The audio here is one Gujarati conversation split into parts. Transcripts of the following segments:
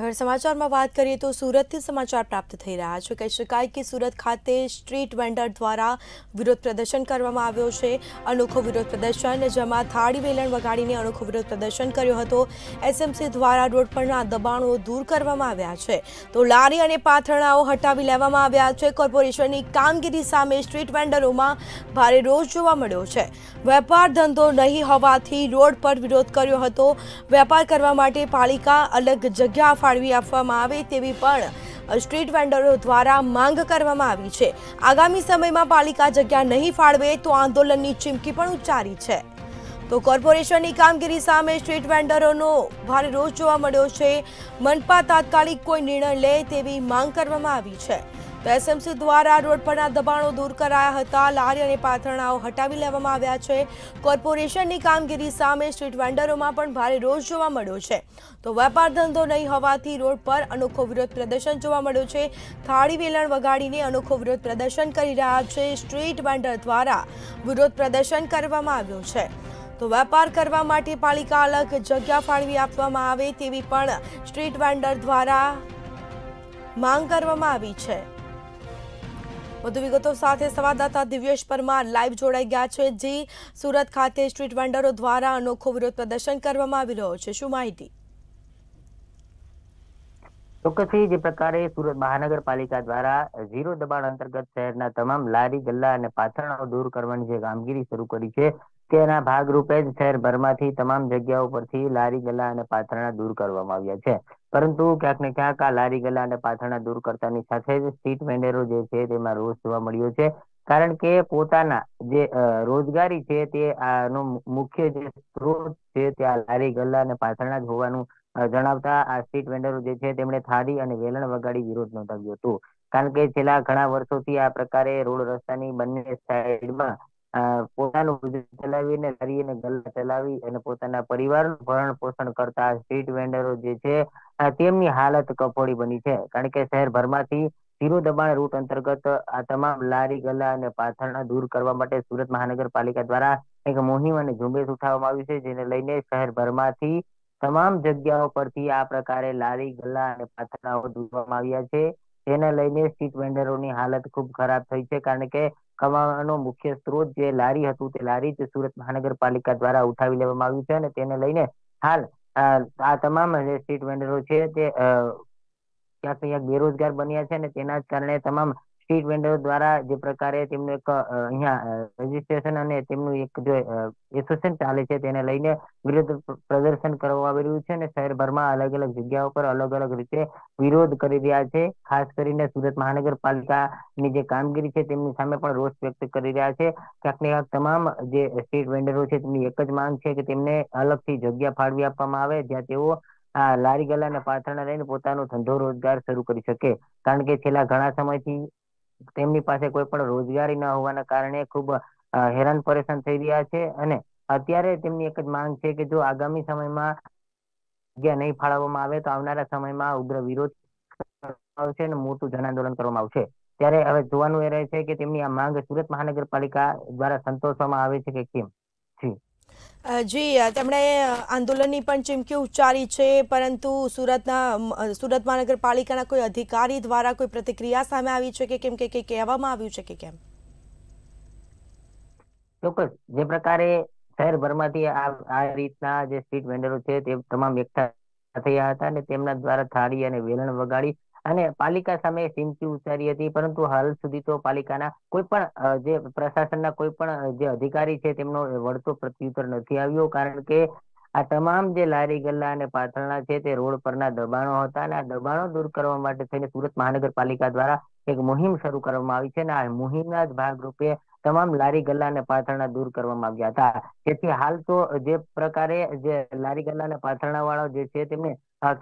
આગળ સમાચારમાં વાત કરીએ તો સુરતથી સમાચાર પ્રાપ્ત થઈ રહ્યા છે કહી શકાય કે સુરત ખાતે સ્ટ્રીટ વેન્ડર દ્વારા વિરોધ પ્રદર્શન કરવામાં આવ્યો છે અનોખો વિરોધ પ્રદર્શન જેમાં થાળી વેલણ વગાડીને અનોખો વિરોધ પ્રદર્શન કર્યો હતો એસએમસી દ્વારા રોડ પરના દબાણો દૂર કરવામાં આવ્યા છે તો લારી અને પાથરણાઓ હટાવી લેવામાં આવ્યા છે કોર્પોરેશનની કામગીરી સામે સ્ટ્રીટ વેન્ડરોમાં ભારે રોષ જોવા મળ્યો છે વેપાર ધંધો નહીં હોવાથી રોડ પર વિરોધ કર્યો હતો વેપાર કરવા માટે પાલિકા અલગ જગ્યા ફાળવી આપવામાં આવે તેવી પણ સ્ટ્રીટ વેન્ડરો દ્વારા માંગ કરવામાં આવી છે આગામી સમયમાં પાલિકા જગ્યા નહીં ફાળવે તો આંદોલનની ચીમકી પણ ઉચ્ચારી છે તો કોર્પોરેશનની કામગીરી સામે સ્ટ્રીટ વેન્ડરોનો ભારે રોષ જોવા મળ્યો છે મનપા તાત્કાલિક કોઈ નિર્ણય લે તેવી માંગ કરવામાં આવી છે તો એસએમસી દ્વારા રોડ પરના દબાણો દૂર કરાયા હતા લારી અને પાથરણાઓ હટાવી લેવામાં આવ્યા છે કોર્પોરેશનની કામગીરી સામે સ્ટ્રીટ વેન્ડરોમાં પણ ભારે રોષ જોવા મળ્યો છે તો વેપાર ધંધો નહીં હોવાથી રોડ પર અનોખો વિરોધ પ્રદર્શન જોવા મળ્યું છે થાળી વેલણ વગાડીને અનોખો વિરોધ પ્રદર્શન કરી રહ્યા છે સ્ટ્રીટ વેન્ડર દ્વારા વિરોધ પ્રદર્શન કરવામાં આવ્યું છે તો વેપાર કરવા માટે પાલિકા અલગ જગ્યા ફાળવી આપવામાં આવે તેવી પણ સ્ટ્રીટ વેન્ડર દ્વારા માંગ કરવામાં આવી છે વધુ વિગતો સાથે સંવાદદાતા દિવ્યેશ પરમાર લાઈવ જોડાઈ ગયા છે જે સુરત ખાતે સ્ટ્રીટ વેન્ડરો દ્વારા અનોખો વિરોધ પ્રદર્શન કરવામાં આવી રહ્યો છે શું માહિતી ચોક્કસથી જે પ્રકારે સુરત મહાનગરપાલિકા દ્વારા ઝીરો દબાણ અંતર્ગત શહેરના તમામ લારી ગલ્લા અને પાથરણાઓ દૂર કરવાની જે કામગીરી શરૂ કરી છે તેના ભાગરૂપે જ શહેરભરમાંથી તમામ જગ્યાઓ પરથી લારી ગલ્લા અને પાથરણા દૂર કરવામાં આવ્યા છે પરંતુ ક્યાંક ને ક્યાંક આ લારી ગલ્લા અને પાથરણા દૂર કરતાની સાથે જ સ્ટ્રીટ વેન્ડરો જે છે તેમાં રોષ જોવા મળ્યો છે કારણ કે પોતાના જે રોજગારી છે તે આનો મુખ્ય જે સ્ત્રોત છે તે આ લારી ગલ્લા અને પાથરણા જ હોવાનું જણાવતા આ સ્ટ્રીટ વેન્ડરો જે છે તેમણે થાળી અને વેલણ વગાડી વિરોધ નોંધાવ્યો હતો કારણ કે છેલ્લા ઘણા વર્ષોથી આ પ્રકારે રોડ રસ્તાની બંને સાઈડમાં પોતાનું ગુજરાન ચલાવીને લારી અને ગલ્લા ચલાવી અને પોતાના પરિવારનું ભરણ પોષણ કરતા સ્ટ્રીટ વેન્ડરો જે છે તેમની હાલત કફોડી બની છે કારણ કે શહેરભરમાંથી ધીરો દબાણ રૂટ અંતર્ગત આ તમામ લારી ગલ્લા અને પાથરણા દૂર કરવા માટે સુરત મહાનગરપાલિકા દ્વારા એક મોહિમ અને ઝુંબેશ ઉઠાવવામાં આવી છે જેને લઈને શહેરભરમાંથી તમામ જગ્યાઓ પરથી આ પ્રકારે લારી ગલ્લા અને પાથરણાઓ દૂરવામાં આવ્યા છે તેને લઈને સ્ટ્રીટ વેન્ડરોની હાલત ખૂબ ખરાબ થઈ છે કારણ કે કમાવાનો મુખ્ય સ્ત્રોત જે લારી હતું તે લારી જ સુરત મહાનગરપાલિકા દ્વારા ઉઠાવી લેવામાં આવ્યું છે અને તેને લઈને હાલ આ તમામ જે સ્ટ્રીટ વેન્ડરો છે તે ક્યાંક ને ક્યાંક બેરોજગાર બન્યા છે અને તેના જ કારણે તમામ સ્ટેટ વેન્ડર દ્વારા જે પ્રકાર હે તેમ એક અહીંયા રજીસ્ટ્રેશન અને તેમનો એક જો એસોસિએશન ચાલે છે તેના લઈને વિરોધ પ્રદર્શન કરવા આવેલ છે અને શહેર ભરમાં અલગ અલગ જગ્યાઓ પર અલગ અલગ રીતે વિરોધ કરી રહ્યા છે ખાસ કરીને સુરત મહાનગરપાલિકાની જે કામગીરી છે તેમની સામે પણ રોજ વ્યક્ત કરી રહ્યા છે કારણ કે તમામ જે સ્ટેટ વેન્ડર છે તેમની એક જ માંગ છે કે તેમને અલગથી જગ્યા ફાળવી આપવામાં આવે જેથી તેઓ લારી ગલ્લાના પાઠણા લઈને પોતાનો ધંધો રોજગાર શરૂ કરી શકે કારણ કે છેલ્લા ઘણા સમયથી તેમની પાસે કોઈ પણ રોજગારી ન હોવાના કારણે ખૂબ હેરાન પરેશાન થઈ રહ્યા છે અને અત્યારે તેમની એક જ માંગ છે કે જો આગામી સમયમાં જગ્યા નહીં ફાળવવામાં આવે તો આવનારા સમયમાં ઉગ્ર વિરોધ આવશે અને મોટું જન આંદોલન કરવામાં આવશે ત્યારે હવે જોવાનું એ રહે છે કે તેમની આ માંગ સુરત મહાનગરપાલિકા દ્વારા સંતોષવામાં આવે છે કે કેમ જી તેમણે આંદોલનની પણ ચીમકી ઉચ્ચારી છે પરંતુ સુરતના સુરત મહાનગરપાલિકાના કોઈ અધિકારી દ્વારા કોઈ પ્રતિક્રિયા સામે આવી છે કે કેમ કે કહેવામાં આવ્યું છે કે કેમ ચોક્કસ જે પ્રકારે શહેરભરમાંથી આ રીતના જે સ્ટ્રીટ વેન્ડરો છે તે તમામ એકઠા થયા હતા અને તેમના દ્વારા થાળી અને વેલણ વગાડી અને પાલિકા સામે ચીમકી ઉચ્ચારી હતી પરંતુ હાલ સુધી તો પાલિકાના કોઈ પણ જે પ્રશાસનના કોઈ પણ જે અધિકારી છે તેમનો વળતો પ્રત્યુત્તર નથી આવ્યો કારણ કે આ તમામ જે લારી ગલ્લા અને પાથરણા છે તે રોડ પરના દબાણો હતા અને આ દબાણો દૂર કરવા માટે થઈને સુરત મહાનગરપાલિકા દ્વારા એક મુહિમ શરૂ કરવામાં આવી છે અને આ મુહિમના જ ભાગરૂપે તમામ લારી ગલ્લા અને પાથરણા દૂર કરવામાં આવ્યા હતા તેથી હાલ તો જે પ્રકારે જે લારી ગલ્લા અને પાથરણા વાળા જે છે તેમને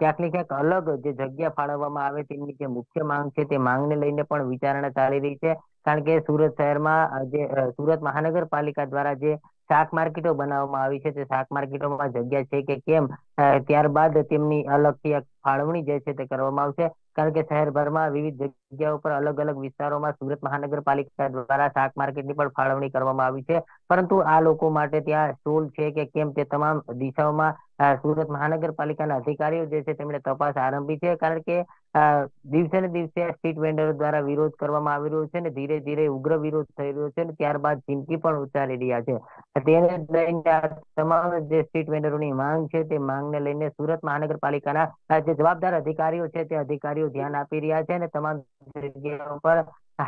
ક્યાંક ને ક્યાંક અલગ જે જગ્યા ફાળવવામાં આવે તેમની જે મુખ્ય માંગ છે તે માંગને લઈને પણ વિચારણા ચાલી રહી છે કારણ કે સુરત શહેરમાં જે સુરત મહાનગરપાલિકા દ્વારા જે શાક માર્કેટો બનાવવામાં આવી છે તે શાક માર્કેટોમાં જગ્યા છે કે કેમ ત્યારબાદ તેમની અલગથી એક ફાળવણી જે છે તે કરવામાં આવશે કારણ કે શહેરભરમાં વિવિધ જગ્યાઓ પર અલગ અલગ વિસ્તારોમાં સુરત મહાનગરપાલિકા દ્વારા શાક માર્કેટની પણ ફાળવણી કરવામાં આવી છે પરંતુ આ લોકો માટે ત્યાં સ્ટોલ છે કે કેમ તે તમામ દિશાઓમાં સુરત મહાનગરપાલિકાના અધિકારીઓ જે છે તેમણે તપાસ આરંભી છે કારણ કે દિવસે ને દિવસે સ્ટ્રીટ વેન્ડરો દ્વારા વિરોધ કરવામાં આવી રહ્યો છે ને ધીરે ધીરે ઉગ્ર વિરોધ થઈ રહ્યો છે ને ત્યારબાદ ચીમકી પણ ઉચ્ચારી રહ્યા છે તેને લઈને તમામ જે સ્ટ્રીટ વેન્ડરોની માંગ છે તે માંગને લઈને સુરત મહાનગરપાલિકાના જે જવાબદાર અધિકારીઓ છે તે અધિકારીઓ ધ્યાન આપી રહ્યા છે અને તમામ જગ્યાઓ પર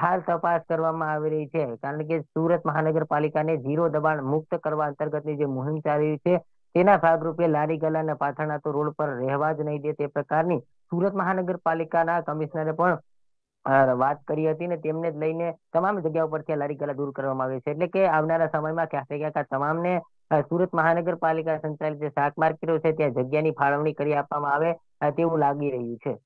હાલ તપાસ કરવામાં આવી રહી છે કારણ કે સુરત મહાનગરપાલિકાને ઝીરો દબાણ મુક્ત કરવા અંતર્ગતની જે મુહિમ ચાલી રહી છે તેના ભાગરૂપે લારી ગલા અને પાથરણા તો રોડ પર રહેવા જ નહીં દે તે પ્રકારની સુરત મહાનગરપાલિકાના કમિશનરે પણ વાત કરી હતી ને તેમને જ લઈને તમામ જગ્યા ઉપરથી લારી ગલા દૂર કરવામાં આવી છે એટલે કે આવનારા સમયમાં ક્યાંક ક્યાંક તમામને સુરત મહાનગરપાલિકા સંચાલિત જે શાક માર્કેટો છે ત્યાં જગ્યાની ફાળવણી કરી આપવામાં આવે તેવું લાગી રહ્યું છે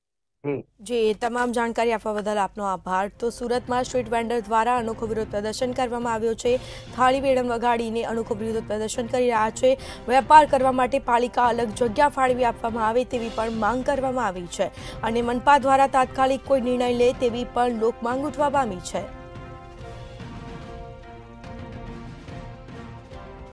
જી તમામ જાણકારી આપવા બદલ આપનો આભાર તો સુરતમાં સ્ટ્રીટ વેન્ડર દ્વારા અનોખો વિરોધ પ્રદર્શન કરવામાં આવ્યો છે થાળી વેડમ વગાડીને અનોખો વિરોધ પ્રદર્શન કરી રહ્યા છે વેપાર કરવા માટે પાલિકા અલગ જગ્યા ફાળવી આપવામાં આવે તેવી પણ માંગ કરવામાં આવી છે અને મનપા દ્વારા તાત્કાલિક કોઈ નિર્ણય લે તેવી પણ લોકમાંગ ઉઠવા પામી છે